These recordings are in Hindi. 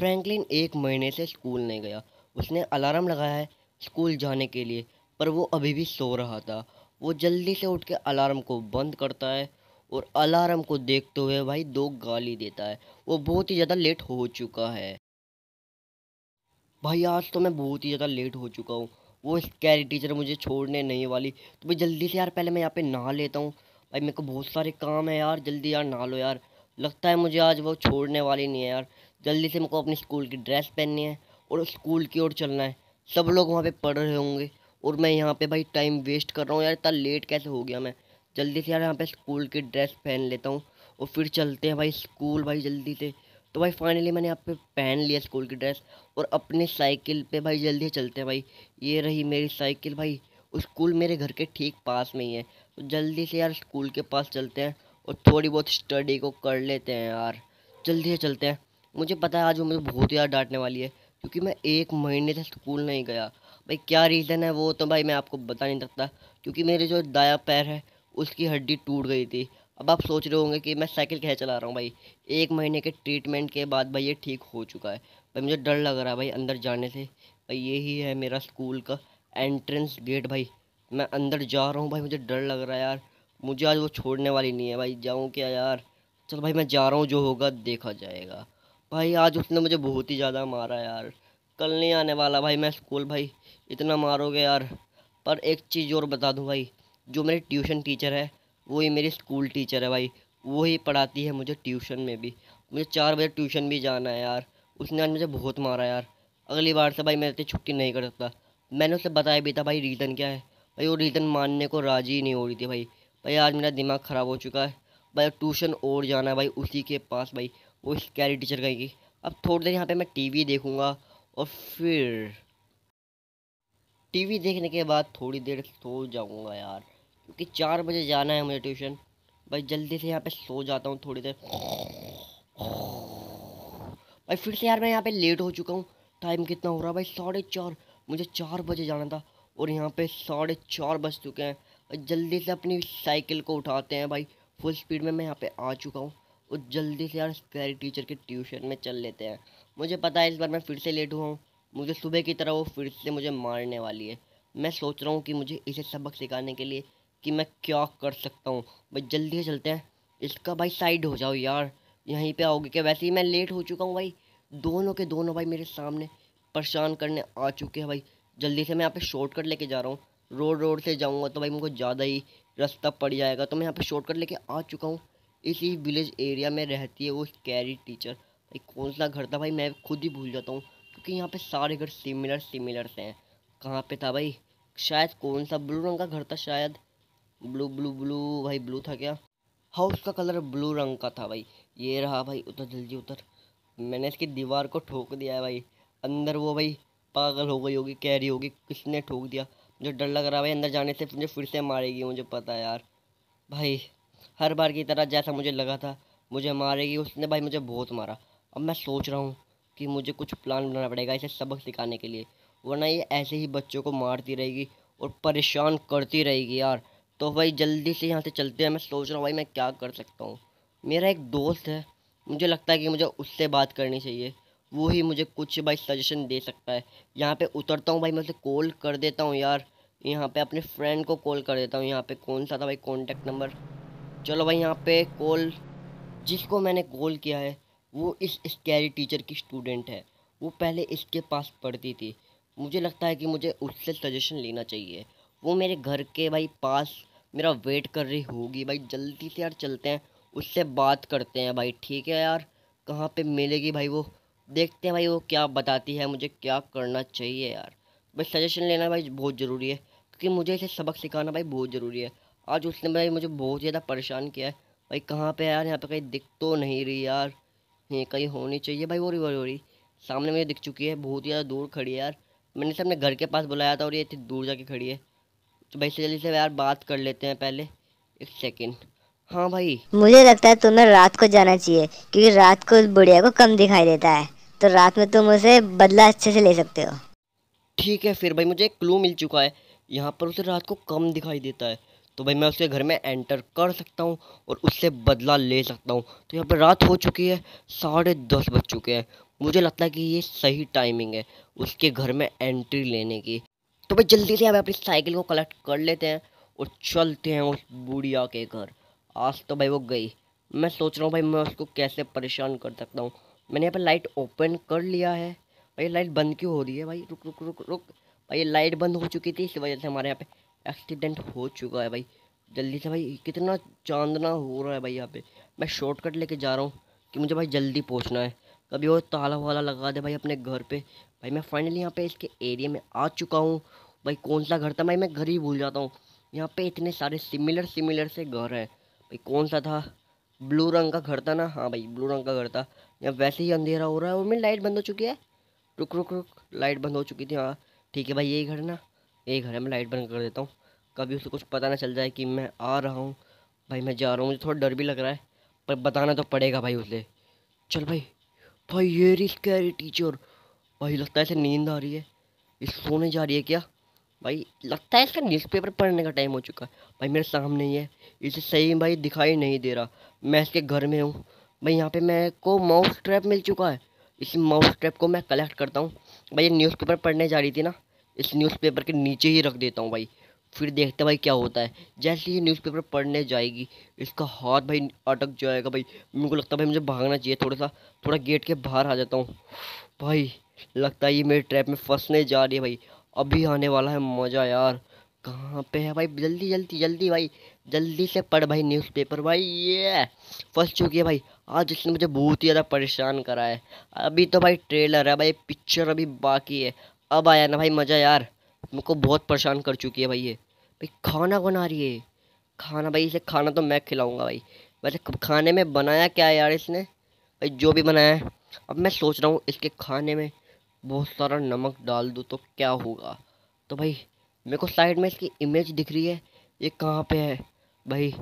फ्रैंकलिन एक महीने से स्कूल नहीं गया उसने अलार्म लगाया है स्कूल जाने के लिए पर वो अभी भी सो रहा था वो जल्दी से उठ के अलार्म को बंद करता है और अलार्म को देखते हुए भाई दो गाली देता है वो बहुत ही ज़्यादा लेट हो चुका है भाई आज तो मैं बहुत ही ज़्यादा लेट हो चुका हूँ वो स्कैरी टीचर मुझे छोड़ने नहीं वाली तो भाई जल्दी से यार पहले मैं यहाँ पे नहा लेता हूँ भाई मेरे को बहुत सारे काम है यार जल्दी यार नहा लो यार लगता है मुझे आज वो छोड़ने वाली नहीं है यार जल्दी से मुझको अपने स्कूल की ड्रेस पहननी है और स्कूल की ओर चलना है सब लोग वहाँ पे पढ़ रहे होंगे और मैं यहाँ पे भाई टाइम वेस्ट कर रहा हूँ यार इतना लेट कैसे हो गया मैं जल्दी से यार यहाँ पे स्कूल की ड्रेस पहन लेता हूँ और फिर चलते हैं भाई स्कूल भाई जल्दी से तो भाई फाइनली मैंने यहाँ पे पहन लिया स्कूल की ड्रेस और अपने साइकिल पर भाई जल्दी से चलते हैं भाई ये रही मेरी साइकिल भाई स्कूल मेरे घर के ठीक पास में ही है तो जल्दी से यार स्कूल के पास चलते हैं और थोड़ी बहुत स्टडी को कर लेते हैं यार जल्दी से चलते हैं मुझे पता है आज वो मुझे बहुत यार डांटने वाली है क्योंकि मैं एक महीने से स्कूल नहीं गया भाई क्या रीज़न है वो तो भाई मैं आपको बता नहीं सकता क्योंकि मेरे जो दाया पैर है उसकी हड्डी टूट गई थी अब आप सोच रहे होंगे कि मैं साइकिल कैसे चला रहा हूँ भाई एक महीने के ट्रीटमेंट के बाद भाई ये ठीक हो चुका है भाई मुझे डर लग रहा है भाई अंदर जाने से भाई यही है मेरा स्कूल का एंट्रेंस गेट भाई मैं अंदर जा रहा हूँ भाई मुझे डर लग रहा है यार मुझे आज वो छोड़ने वाली नहीं है भाई जाऊँ क्या यार चलो भाई मैं जा रहा हूँ जो होगा देखा जाएगा भाई आज उसने मुझे बहुत ही ज़्यादा मारा यार कल नहीं आने वाला भाई मैं स्कूल भाई इतना मारोगे यार पर एक चीज़ और बता दूँ भाई जो मेरी ट्यूशन टीचर है वही मेरी स्कूल टीचर है भाई वही पढ़ाती है मुझे ट्यूशन में भी मुझे चार बजे ट्यूशन भी जाना है यार उसने आज मुझे बहुत मारा यार अगली बार से भाई मैं इतनी छुट्टी नहीं कर सकता मैंने उसे बताया भी था भाई रीज़न क्या है भाई वो रीज़न मानने को राज़ी ही नहीं हो रही थी भाई भाई आज मेरा दिमाग ख़राब हो चुका है भाई ट्यूशन और जाना है भाई उसी के पास भाई वो कैरी टीचर कहेगी अब थोड़ी देर यहाँ पे मैं टीवी देखूँगा और फिर टीवी देखने के बाद थोड़ी देर सो जाऊँगा यार क्योंकि चार बजे जाना है मुझे ट्यूशन भाई जल्दी से यहाँ पे सो जाता हूँ थोड़ी देर भाई फिर से यार मैं यहाँ पे लेट हो चुका हूँ टाइम कितना हो रहा है भाई साढ़े चार मुझे चार बजे जाना था और यहाँ पे साढ़े चार बज चुके हैं जल्दी से अपनी साइकिल को उठाते हैं भाई फुल स्पीड में मैं यहाँ पे आ चुका हूँ और जल्दी से यार प्यारी टीचर के ट्यूशन में चल लेते हैं मुझे पता है इस बार मैं फिर से लेट हुआ हूँ मुझे सुबह की तरह वो फिर से मुझे मारने वाली है मैं सोच रहा हूँ कि मुझे इसे सबक सिखाने के लिए कि मैं क्या कर सकता हूँ भाई जल्दी से चलते हैं इसका भाई साइड हो जाओ यार यहीं पे आओगे क्या वैसे ही मैं लेट हो चुका हूँ भाई दोनों के दोनों भाई मेरे सामने परेशान करने आ चुके हैं भाई जल्दी से मैं यहाँ पे शॉर्टकट लेके जा रहा हूँ रोड रोड से जाऊँगा तो भाई मुझे ज़्यादा ही रास्ता पड़ जाएगा तो मैं यहाँ पे शॉर्टकट लेके आ चुका हूँ इसी विलेज एरिया में रहती है वो कैरी टीचर भाई कौन सा घर था भाई मैं खुद ही भूल जाता हूँ क्योंकि यहाँ पे सारे घर सिमिलर सिमिलर से हैं कहाँ पे था भाई शायद कौन सा ब्लू रंग का घर था शायद ब्लू ब्लू ब्लू भाई ब्लू था क्या हाउस का कलर ब्लू रंग का था भाई ये रहा भाई उतर जल्दी उतर मैंने इसकी दीवार को ठोक दिया है भाई अंदर वो भाई पागल हो गई होगी कैरी होगी किसने ठोक दिया मुझे डर लग रहा है भाई अंदर जाने से मुझे फिर से मारेगी मुझे पता है यार भाई हर बार की तरह जैसा मुझे लगा था मुझे मारेगी उसने भाई मुझे बहुत मारा अब मैं सोच रहा हूँ कि मुझे कुछ प्लान बनाना पड़ेगा इसे सबक सिखाने के लिए वरना ये ऐसे ही बच्चों को मारती रहेगी और परेशान करती रहेगी यार तो भाई जल्दी से यहाँ से चलते हैं मैं सोच रहा हूँ भाई मैं क्या कर सकता हूँ मेरा एक दोस्त है मुझे लगता है कि मुझे उससे बात करनी चाहिए वो ही मुझे कुछ भाई सजेशन दे सकता है यहाँ पे उतरता हूँ भाई मैं उसे कॉल कर देता हूँ यार यहाँ पे अपने फ्रेंड को कॉल कर देता हूँ यहाँ पे कौन सा था भाई कॉन्टैक्ट नंबर चलो भाई यहाँ पे कॉल जिसको मैंने कॉल किया है वो इस स्कैरी टीचर की स्टूडेंट है वो पहले इसके पास पढ़ती थी मुझे लगता है कि मुझे उससे सजेशन लेना चाहिए वो मेरे घर के भाई पास मेरा वेट कर रही होगी भाई जल्दी से यार चलते हैं उससे बात करते हैं भाई ठीक है यार कहाँ पे मिलेगी भाई वो देखते हैं भाई वो क्या बताती है मुझे क्या करना चाहिए यार भाई सजेशन लेना भाई बहुत ज़रूरी है क्योंकि मुझे इसे सबक सिखाना भाई बहुत ज़रूरी है आज उसने भाई मुझे बहुत ज़्यादा परेशान किया है भाई कहाँ पे यार यहाँ पे कहीं दिख तो नहीं रही यार ये कहीं होनी चाहिए भाई वो रही वो रही सामने मुझे दिख चुकी है बहुत ज़्यादा दूर खड़ी है यार मैंने इसे अपने घर के पास बुलाया था और ये इतनी दूर जाके खड़ी है तो भाई से जल्दी से यार बात कर लेते हैं पहले एक सेकेंड हाँ भाई मुझे लगता है तुम्हें रात को जाना चाहिए क्योंकि रात को बुढ़िया को कम दिखाई देता है तो रात में तुम उसे बदला अच्छे से ले सकते हो ठीक है फिर भाई मुझे एक क्लू मिल चुका है यहाँ पर उसे रात को कम दिखाई देता है तो भाई मैं उसके घर में एंटर कर सकता हूँ और उससे बदला ले सकता हूँ तो यहाँ पर रात हो चुकी है साढ़े दस बज चुके हैं मुझे लगता है कि ये सही टाइमिंग है उसके घर में एंट्री लेने की तो भाई जल्दी से आप अपनी साइकिल को कलेक्ट कर लेते हैं और चलते हैं उस बुढ़िया के घर आज तो भाई वो गई मैं सोच रहा हूँ भाई मैं उसको कैसे परेशान कर सकता हूँ मैंने यहाँ पर लाइट ओपन कर लिया है भाई लाइट बंद क्यों हो रही है भाई रुक रुक रुक रुक भाई लाइट बंद हो चुकी थी इस वजह से हमारे यहाँ पे एक्सीडेंट हो चुका है भाई जल्दी से भाई कितना चांदना हो रहा है भाई यहाँ पे मैं शॉर्टकट लेके जा रहा हूँ कि मुझे भाई जल्दी पहुँचना है कभी वो ताला वाला लगा दे भाई अपने घर पे भाई मैं फाइनली यहाँ पे इसके एरिया में आ चुका हूँ भाई कौन सा घर था भाई मैं घर ही भूल जाता हूँ यहाँ पे इतने सारे सिमिलर सिमिलर से घर हैं भाई कौन सा था ब्लू रंग का घर था ना हाँ भाई ब्लू रंग का घर था यहाँ वैसे ही अंधेरा हो रहा है और मेरी लाइट बंद हो चुकी है रुक रुक रुक लाइट बंद हो चुकी थी हाँ ठीक है भाई यही घर ना एक घर है मैं लाइट बंद कर देता हूँ कभी उसे कुछ पता ना चल जाए कि मैं आ रहा हूँ भाई मैं जा रहा हूँ मुझे थोड़ा डर भी लग रहा है पर बताना तो पड़ेगा भाई उसे चल भाई भाई ये रही टीचर भाई लगता है इसे नींद आ रही है ये सोने जा रही है क्या भाई लगता है इसका न्यूज़पेपर पढ़ने का टाइम हो चुका है भाई मेरे सामने ही है इसे सही भाई दिखाई नहीं दे रहा मैं इसके घर में हूँ भाई यहाँ पे मेरे को माउस ट्रैप मिल चुका है इस माउस ट्रैप को मैं कलेक्ट करता हूँ भाई ये न्यूज़पेपर पढ़ने जा रही थी ना इस न्यूज़पेपर के नीचे ही रख देता हूँ भाई फिर देखते हैं भाई क्या होता है जैसे ही न्यूज़पेपर पढ़ने जाएगी इसका हाथ भाई अटक जाएगा भाई मेरे को लगता है भाई मुझे भागना चाहिए थोड़ा सा थोड़ा गेट के बाहर आ जाता हूँ भाई लगता है ये मेरे ट्रैप में फंसने जा रही है भाई अभी आने वाला है मज़ा यार कहाँ पे है भाई जल्दी जल्दी जल्दी भाई जल्दी से पढ़ भाई न्यूज़पेपर भाई ये फंस चुकी है भाई आज इसने मुझे बहुत ही ज़्यादा परेशान करा है अभी तो भाई ट्रेलर है भाई पिक्चर अभी बाकी है अब आया ना भाई मज़ा यार मुझको बहुत परेशान कर चुकी है भाई ये भाई खाना बना रही है खाना भाई इसे खाना तो मैं खिलाऊंगा भाई वैसे खाने में बनाया क्या है यार इसने भाई जो भी बनाया है अब मैं सोच रहा हूँ इसके खाने में बहुत सारा नमक डाल दूँ तो क्या होगा तो भाई मेरे को साइड में इसकी इमेज दिख रही है ये कहाँ पर है भाई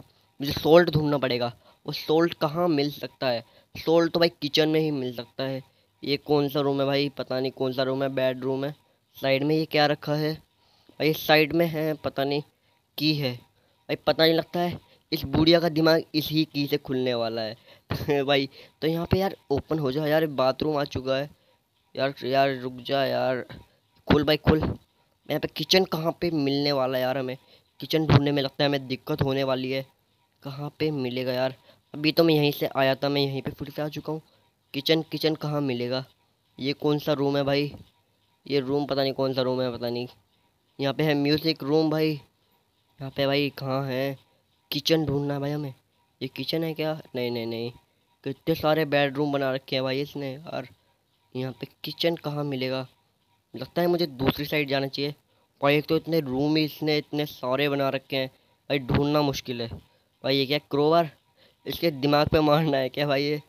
मुझे सोल्ट ढूंढना पड़ेगा वो सोल्ट कहाँ मिल सकता है सोल्ट तो भाई किचन में ही मिल सकता है ये कौन सा रूम है भाई पता नहीं कौन सा रूम है बेडरूम है साइड में ये क्या रखा है भाई साइड में है पता नहीं की है भाई पता नहीं लगता है इस बुढ़िया का दिमाग इसी की से खुलने वाला है भाई तो यहाँ पे यार ओपन हो जाए यार बाथरूम आ चुका है यार यार रुक जा यार खुल भाई खुल यहाँ पे किचन कहाँ पे मिलने वाला है यार हमें किचन ढूंढने में लगता है हमें दिक्कत होने वाली है कहाँ पे मिलेगा यार अभी तो मैं यहीं से आया था मैं यहीं पे फिर से आ चुका हूँ किचन किचन कहाँ मिलेगा ये कौन सा रूम है भाई ये रूम पता नहीं कौन सा रूम है पता नहीं यहाँ पे है म्यूज़िक रूम भाई यहाँ पे भाई कहाँ है किचन ढूंढना है भाई हमें ये किचन है क्या नहीं नहीं नहीं कितने सारे बेडरूम बना रखे हैं भाई इसने और यहाँ पे किचन कहाँ मिलेगा लगता है मुझे दूसरी साइड जाना चाहिए और एक तो इतने रूम ही इसने इतने सारे बना रखे हैं भाई ढूंढना मुश्किल है भाई ये क्या क्रोवर इसके दिमाग पर मारना है क्या भाई ये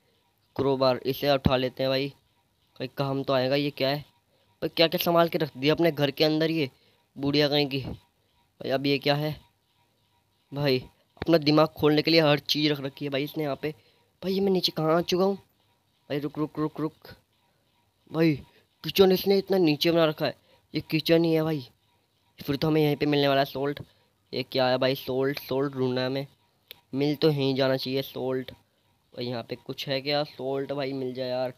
क्रोबार इसे उठा लेते हैं भाई कहीं काम तो आएगा ये क्या है भाई क्या क्या संभाल के रख दिया अपने घर के अंदर ये बूढ़िया कहीं की भाई अब ये क्या है भाई अपना दिमाग खोलने के लिए हर चीज़ रख रखी है भाई इसने यहाँ पे भाई ये मैं नीचे कहाँ आ चुका हूँ भाई रुक रुक रुक रुक भाई किचन इसने इतना नीचे बना रखा है ये किचन ही है भाई फिर तो हमें यहीं पे मिलने वाला है सोल्ट ये क्या है भाई सोल्ट सोल्ट ढूंढना है हमें मिल तो यहीं जाना चाहिए सोल्ट और यहाँ पे कुछ है क्या सोल्ट भाई मिल जाए यार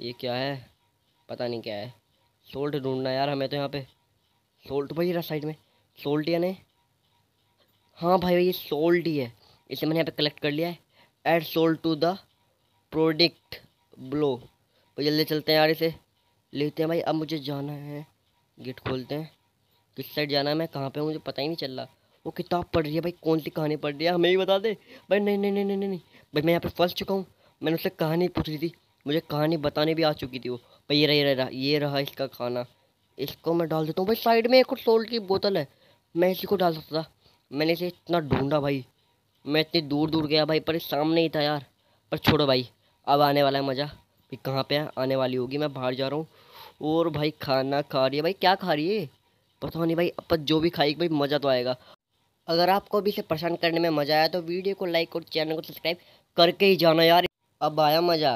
ये क्या है पता नहीं क्या है सोल्ट ढूंढना यार हमें तो यहाँ पे सोल्ट तो भाई रहा साइड में सोल्ट या नहीं हाँ भाई भाई ये सोल्ट ही है इसे मैंने यहाँ पे कलेक्ट कर लिया है add salt to the product blow तो जल्दी चलते हैं यार इसे लेते हैं भाई अब मुझे जाना है गेट खोलते हैं किस साइड जाना है मैं कहाँ पे हूँ मुझे पता ही नहीं चल रहा वो किताब पढ़ रही है भाई कौन सी कहानी पढ़ रही है हमें भी बता दे भाई नहीं नहीं नहीं नहीं नहीं भाई मैं यहाँ पर फंस चुका हूँ मैंने उससे कहानी पूछ रही थी मुझे कहानी बताने भी आ चुकी थी वो भाई ये रहा ये रहा ये रहा इसका खाना इसको मैं डाल देता हूँ भाई साइड में एक और सोल्ट की बोतल है मैं इसी को डाल सकता मैंने इसे इतना ढूंढा भाई मैं इतनी दूर दूर गया भाई पर सामने ही था यार पर छोड़ो भाई अब आने वाला है मज़ा कि कहाँ पर आने वाली होगी मैं बाहर जा रहा हूँ और भाई खाना खा रही है भाई क्या खा रही है पता नहीं भाई अपन जो भी खाएगी भाई मज़ा तो आएगा अगर आपको भी इसे परेशान करने में मज़ा आया तो वीडियो को लाइक और चैनल को सब्सक्राइब करके ही जाना यार अब आया मज़ा